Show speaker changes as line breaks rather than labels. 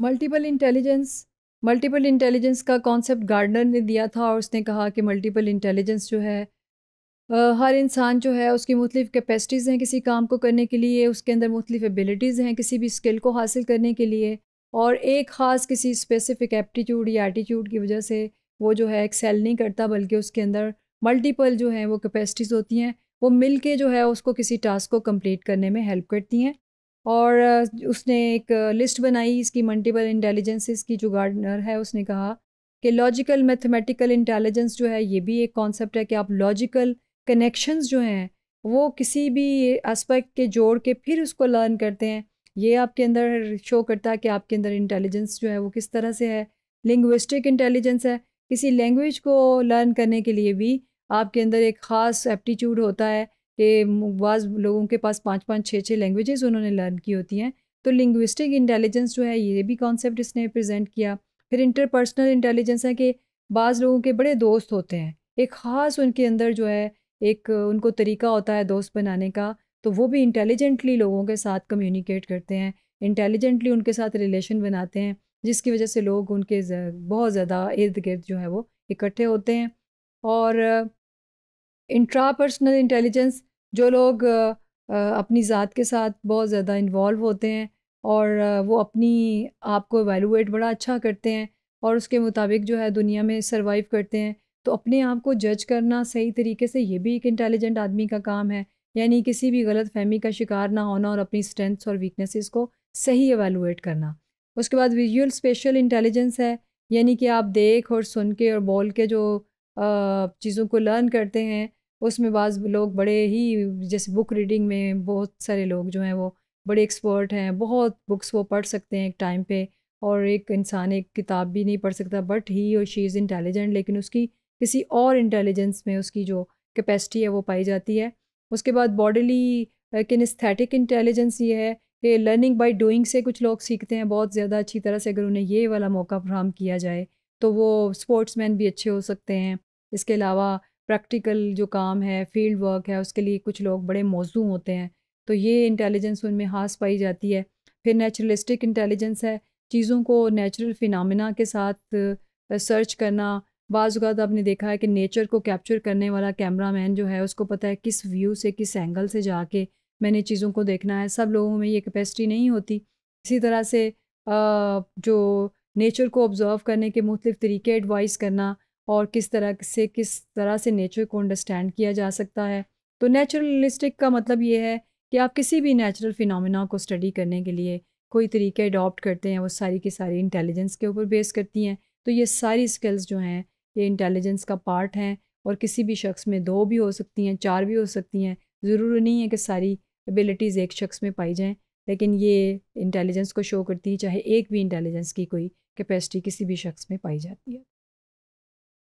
multiple intelligence multiple intelligence का concept Gardner ने दिया था और उसने कहा कि मल्टीपल इंटेलिजेंस जो है आ, हर इंसान जो है उसकी मुख्तफ कैपेसिटीज़ हैं किसी काम को करने के लिए उसके अंदर मुख्तफ एबिलिटीज़ हैं किसी भी स्किल को हासिल करने के लिए और एक ख़ास किसी स्पेसिफिक एप्टीट्यूड या एटीट्यूड की वजह से वो जो है एक्सेल नहीं करता बल्कि उसके अंदर मल्टीपल जो हैं वो कैपेसिटीज़ होती हैं वो मिल के जो है उसको किसी टास्क को कंप्लीट करने में हेल्प करती हैं और उसने एक लिस्ट बनाई इसकी मल्टीपल इंटेलिजेंसेस की जो गार्डनर है उसने कहा कि लॉजिकल मैथमेटिकल इंटेलिजेंस जो है ये भी एक कॉन्सेप्ट है कि आप लॉजिकल कनेक्शंस जो हैं वो किसी भी एस्पेक्ट के जोड़ के फिर उसको लर्न करते हैं ये आपके अंदर शो करता है कि आपके अंदर इंटेलिजेंस जो है वो किस तरह से है लिंग्विस्टिक इंटेलिजेंस है किसी लैंग्वेज को लर्न करने के लिए भी आपके अंदर एक ख़ास एप्टीट्यूड होता है कि बाज़ लोगों के पास पाँच पाँच छः छः लैंग्वेजेस उन्होंने लर्न की होती हैं तो लिंग्विस्टिक इंटेलिजेंस जो है ये भी कॉन्सेप्ट इसने प्रजेंट किया फिर इंटरपर्सनल इंटेलिजेंस है कि बाज़ लोगों के बड़े दोस्त होते हैं एक ख़ास उनके अंदर जो है एक उनको तरीका होता है दोस्त बनाने का तो वो भी इंटेलिजेंटली लोगों के साथ कम्युनिकेट करते हैं इंटेलिजेंटली उनके साथ रिलेशन बनाते हैं जिसकी वजह से लोग उनके बहुत ज़्यादा इर्द गिर्द जो है वो इकट्ठे होते हैं और इंट्रापर्सनल इंटेलिजेंस जो लोग अपनी ज़ात के साथ बहुत ज़्यादा इन्वॉल्व होते हैं और वो अपनी आप को एवेलुएट बड़ा अच्छा करते हैं और उसके मुताबिक जो है दुनिया में सर्वाइव करते हैं तो अपने आप को जज करना सही तरीके से ये भी एक इंटेलिजेंट आदमी का काम है यानी किसी भी गलत फहमी का शिकार ना होना और अपनी स्ट्रेंथ्स और वीकनेसेस को सही एवेलुएट करना उसके बाद विजुअल स्पेशल इंटेलिजेंस है यानी कि आप देख और सुन के और बोल के जो चीज़ों को लर्न करते हैं उसमें बाज़ लोग बड़े ही जैसे बुक रीडिंग में बहुत सारे लोग जो हैं वो बड़े एक्सपर्ट हैं बहुत बुक्स वो पढ़ सकते हैं एक टाइम पे और एक इंसान एक किताब भी नहीं पढ़ सकता बट ही और शी इज़ इंटेलिजेंट लेकिन उसकी किसी और इंटेलिजेंस में उसकी जो कैपेसिटी है वो पाई जाती है उसके बाद बॉडीली स्थैटिक इंटेलिजेंस ये है कि लर्निंग बाय डूइंग से कुछ लोग सीखते हैं बहुत ज़्यादा अच्छी तरह से अगर उन्हें ये वाला मौका फ्राहम किया जाए तो वो स्पोर्ट्समैन भी अच्छे हो सकते हैं इसके अलावा प्रैक्टिकल जो काम है फील्ड वर्क है उसके लिए कुछ लोग बड़े मौजू होते हैं तो ये इंटेलिजेंस उनमें हास पाई जाती है फिर नेचुरलिस्टिक इंटेलिजेंस है चीज़ों को नेचुरल फिनामिना के साथ सर्च करना बाज़ात आपने देखा है कि नेचर को कैप्चर करने वाला कैमरा मैन जो है उसको पता है किस व्यू से किस एंगल से जाके मैंने चीज़ों को देखना है सब लोगों में ये कैपेसिटी नहीं होती इसी तरह से जो नेचर को ऑब्ज़र्व करने के मुख्तफ तरीके एडवाइस करना और किस तरह से किस तरह से नेचर को अंडरस्टैंड किया जा सकता है तो नेचुरलिस्टिक का मतलब ये है कि आप किसी भी नेचुरल फिनमिना को स्टडी करने के लिए कोई तरीके अडॉप्ट करते हैं वो सारी की सारी इंटेलिजेंस के ऊपर बेस करती हैं तो ये सारी स्किल्स जो हैं ये इंटेलिजेंस का पार्ट हैं और किसी भी शख्स में दो भी हो सकती हैं चार भी हो सकती हैं ज़रूरी नहीं है कि सारी एबिलिटीज़ एक शख्स में पाई जाएँ लेकिन ये इंटेलिजेंस को शो करती है चाहे एक भी इंटेलिजेंस की कोई कैपेसिटी किसी भी शख्स में पाई जाती है